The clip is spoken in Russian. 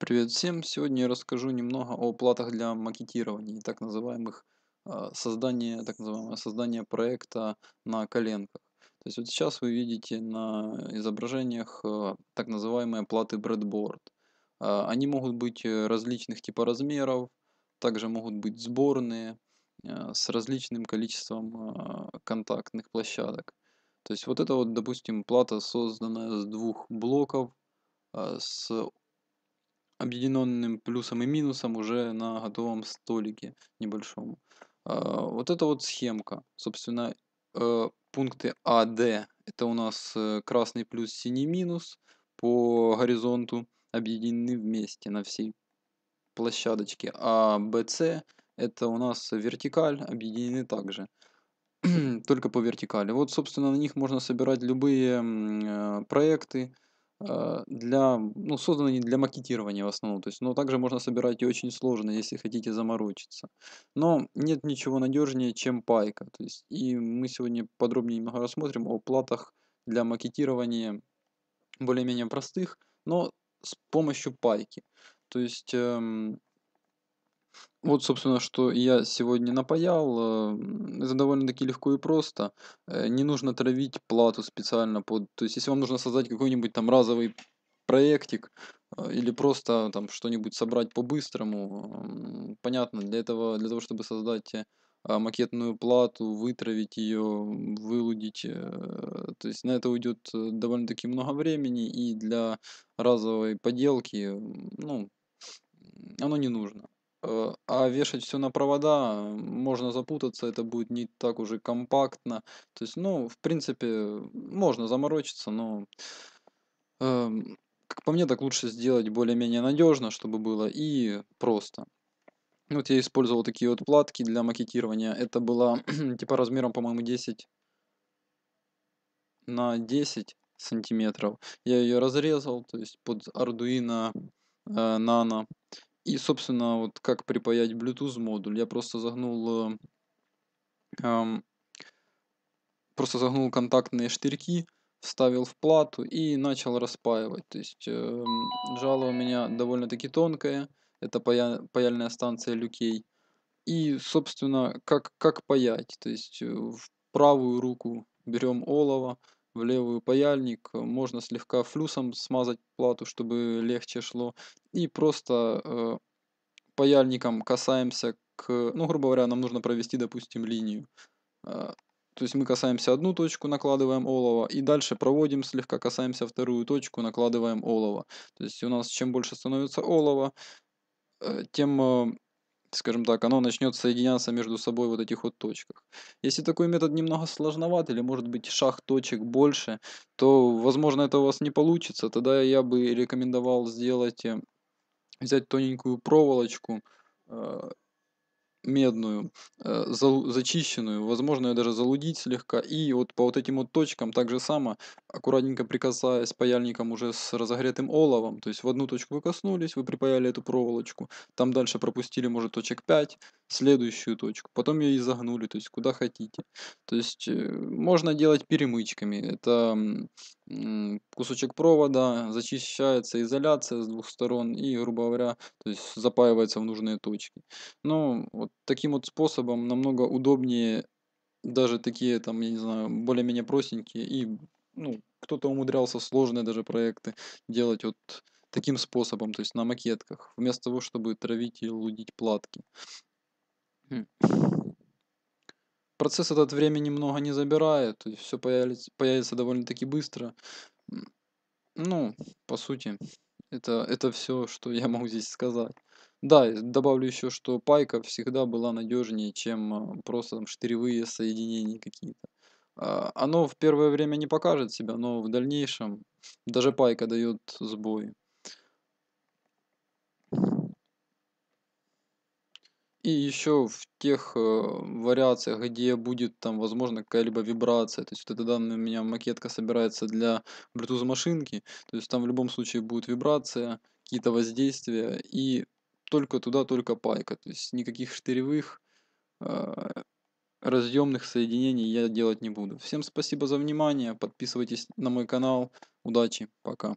Привет всем! Сегодня я расскажу немного о платах для макетирования, так называемых а, создания, так называемое создание проекта на коленках. То есть вот сейчас вы видите на изображениях а, так называемые платы breadboard. А, они могут быть э, различных типа размеров, также могут быть сборные с различным количеством контактных площадок. То есть вот это вот, допустим, плата, созданная с двух блоков, с объединенным плюсом и минусом уже на готовом столике небольшом. А, вот это вот схемка. Собственно, э, пункты А, Д – это у нас э, красный плюс, синий минус по горизонту объединены вместе на всей площадочке. А, Б, С – это у нас вертикаль, объединены также только по вертикали. Вот, собственно, на них можно собирать любые э, проекты, Э, для, ну, созданы они для макетирования в основном, то есть, но также можно собирать и очень сложно, если хотите заморочиться. Но нет ничего надежнее, чем пайка, то есть, и мы сегодня подробнее немного рассмотрим о платах для макетирования более-менее простых, но с помощью пайки. То есть, эм, вот, собственно, что я сегодня напаял. Э, это довольно-таки легко и просто. Э, не нужно травить плату специально под... То есть, если вам нужно создать какой-нибудь там разовый проектик э, или просто там что-нибудь собрать по-быстрому, понятно, для этого, для того, чтобы создать а, макетную плату, вытравить ее, вылудить, то есть на это уйдет довольно-таки много времени, и для разовой поделки, ну, оно не нужно. Э, а вешать все на провода, можно запутаться, это будет не так уже компактно. То есть, ну, в принципе, можно заморочиться, но, э, как по мне, так лучше сделать более-менее надежно, чтобы было и просто. Вот я использовал такие вот платки для макетирования. Это была типа размером, по-моему, 10 на 10 сантиметров. Я ее разрезал, то есть под Arduino э, Nano. И, собственно, вот как припаять Bluetooth модуль, я просто загнул, эм, просто загнул контактные штырьки, вставил в плату и начал распаивать. То есть э, жало у меня довольно-таки тонкое, это пая, паяльная станция люкей. И, собственно, как, как паять, то есть э, в правую руку берем олово, в левую паяльник, э, можно слегка флюсом смазать плату, чтобы легче шло. И просто э, паяльником касаемся к, ну, грубо говоря, нам нужно провести, допустим, линию. Э, то есть мы касаемся одну точку, накладываем олово, и дальше проводим слегка, касаемся вторую точку, накладываем олово. То есть у нас чем больше становится олово, э, тем э, скажем так, оно начнет соединяться между собой вот этих вот точках. Если такой метод немного сложноват, или может быть шаг точек больше, то, возможно, это у вас не получится. Тогда я бы рекомендовал сделать, э, взять тоненькую проволочку, э, медную, э, зачищенную, возможно, ее даже залудить слегка. И вот по вот этим вот точкам так же само, аккуратненько прикасаясь паяльником уже с разогретым оловом, то есть в одну точку вы коснулись, вы припаяли эту проволочку, там дальше пропустили, может, точек 5, следующую точку. Потом ее и загнули, то есть куда хотите. То есть э, можно делать перемычками. Это кусочек провода, зачищается изоляция с двух сторон и, грубо говоря, то есть запаивается в нужные точки. Но ну, вот таким вот способом намного удобнее даже такие там, я не знаю, более-менее простенькие и ну, кто-то умудрялся сложные даже проекты делать вот таким способом, то есть на макетках, вместо того, чтобы травить и лудить платки. Хм. Процесс этот времени много не забирает, то есть все появится, появится довольно-таки быстро. Ну, по сути, это, это все, что я могу здесь сказать. Да, добавлю еще, что пайка всегда была надежнее, чем а, просто там, штыревые соединения какие-то. А, оно в первое время не покажет себя, но в дальнейшем даже пайка дает сбой. И еще в тех э, вариациях, где будет там, возможно, какая-либо вибрация. То есть вот это данная у меня макетка собирается для Bluetooth машинки. То есть там в любом случае будет вибрация, какие-то воздействия. И только туда, только пайка. То есть никаких штыревых э, разъемных соединений я делать не буду. Всем спасибо за внимание. Подписывайтесь на мой канал. Удачи. Пока.